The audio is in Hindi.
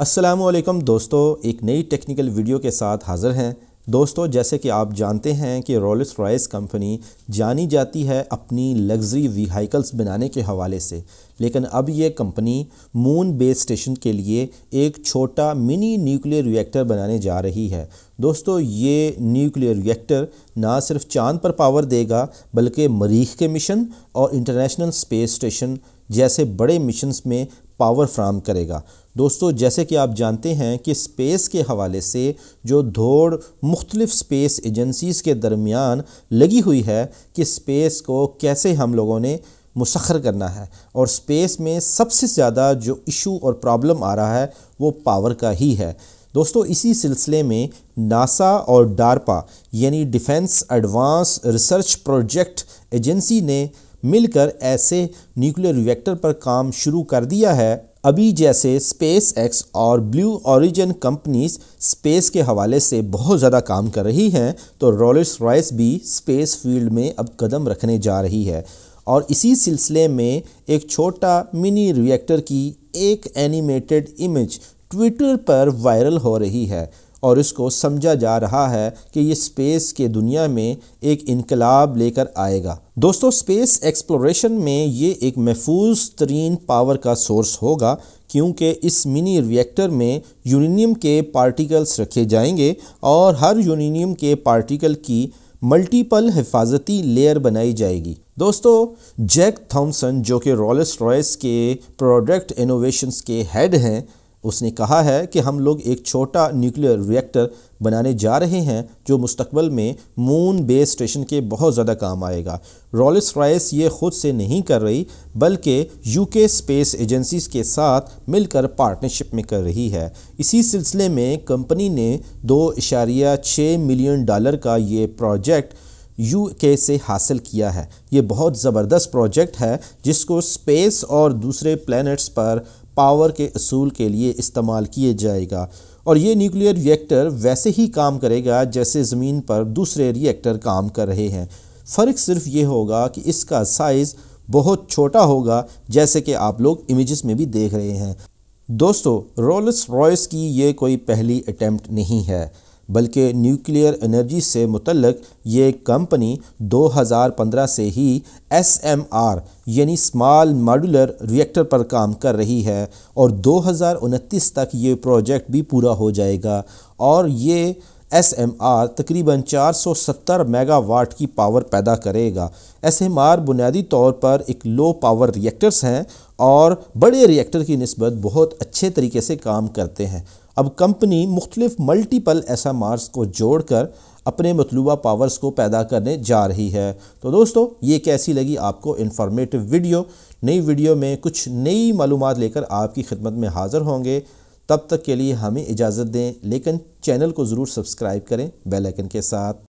असलम दोस्तों एक नई टेक्निकल वीडियो के साथ हाज़िर हैं दोस्तों जैसे कि आप जानते हैं कि रोलस रॉयस कंपनी जानी जाती है अपनी लग्जरी व्हीकल्स बनाने के हवाले से लेकिन अब ये कंपनी मून बेस स्टेशन के लिए एक छोटा मिनी न्यूक्लियर रिएक्टर बनाने जा रही है दोस्तों ये न्यूक्लियर रिएक्टर ना सिर्फ चांद पर पावर देगा बल्कि मरीख के मिशन और इंटरनेशनल स्पेस स्टेशन जैसे बड़े मिशंस में पावर फ्राहम करेगा दोस्तों जैसे कि आप जानते हैं कि स्पेस के हवाले से जो दौड़ मुख्तलिफ स्पेस एजेंसीज़ के दरमियान लगी हुई है कि स्पेस को कैसे हम लोगों ने मुसखर करना है और स्पेस में सबसे ज़्यादा जो इशू और प्रॉब्लम आ रहा है वो पावर का ही है दोस्तों इसी सिलसिले में नासा और डारपा यानी defence advance research project agency ने मिलकर ऐसे न्यूक्लियर रिएक्टर पर काम शुरू कर दिया है अभी जैसे स्पेस एक्स और ब्लू ओरिजिन कंपनीज स्पेस के हवाले से बहुत ज़्यादा काम कर रही हैं तो रोलिस रॉयस भी स्पेस फील्ड में अब कदम रखने जा रही है और इसी सिलसिले में एक छोटा मिनी रिएक्टर की एक एनिमेटेड इमेज ट्विटर पर वायरल हो रही है और इसको समझा जा रहा है कि ये स्पेस के दुनिया में एक इनकलाब लेकर आएगा दोस्तों स्पेस एक्सप्लोरेशन में ये एक महफूज तरीन पावर का सोर्स होगा क्योंकि इस मिनी रिएक्टर में यूरेनियम के पार्टिकल्स रखे जाएंगे और हर यूरेनियम के पार्टिकल की मल्टीपल हिफाजती लेयर बनाई जाएगी दोस्तों जैक थॉमसन जो कि रॉलस रॉयस के प्रोडक्ट इनोवेशंस के हेड हैं उसने कहा है कि हम लोग एक छोटा न्यूक्लियर रिएक्टर बनाने जा रहे हैं जो मुस्तकबल में मून बेस स्टेशन के बहुत ज़्यादा काम आएगा रॉलिस रॉयस ये खुद से नहीं कर रही बल्कि यूके स्पेस एजेंसीज के साथ मिलकर पार्टनरशिप में कर रही है इसी सिलसिले में कंपनी ने दो इशारिया छः मिलियन डॉलर का ये प्रोजेक्ट यू के से हासिल किया है ये बहुत ज़बरदस्त प्रोजेक्ट है जिसको स्पेस और दूसरे प्लैनेट्स पर पावर के असूल के लिए इस्तेमाल किए जाएगा और ये न्यूक्लियर रिएक्टर वैसे ही काम करेगा जैसे ज़मीन पर दूसरे रिएक्टर काम कर रहे हैं फ़र्क सिर्फ ये होगा कि इसका साइज़ बहुत छोटा होगा जैसे कि आप लोग इमेजेस में भी देख रहे हैं दोस्तों रोलस रॉयस की ये कोई पहली अटैम्प्ट नहीं है बल्कि न्यूक्लियर एनर्जी से मुतलक ये कंपनी 2015 से ही एस एम आर यानी स्मॉल मॉडुलर रिएक्टर पर काम कर रही है और दो तक ये प्रोजेक्ट भी पूरा हो जाएगा और ये एस एम आर तकरीबन 470 मेगावाट की पावर पैदा करेगा एस एम आर बुनियादी तौर पर एक लो पावर रिएक्टर्स हैं और बड़े रिएक्टर की नस्बत बहुत अच्छे तरीके से काम करते हैं अब कंपनी मुख्तलिफ मल्टीपल एस एम आर्स को जोड़कर अपने मतलूबा पावर्स को पैदा करने जा रही है तो दोस्तों ये कैसी लगी आपको इन्फॉर्मेटिव वीडियो नई वीडियो में कुछ नई मालूम लेकर आपकी खिदमत में हाज़िर होंगे तब तक के लिए हमें इजाज़त दें लेकिन चैनल को ज़रूर सब्सक्राइब करें बेलैकन के साथ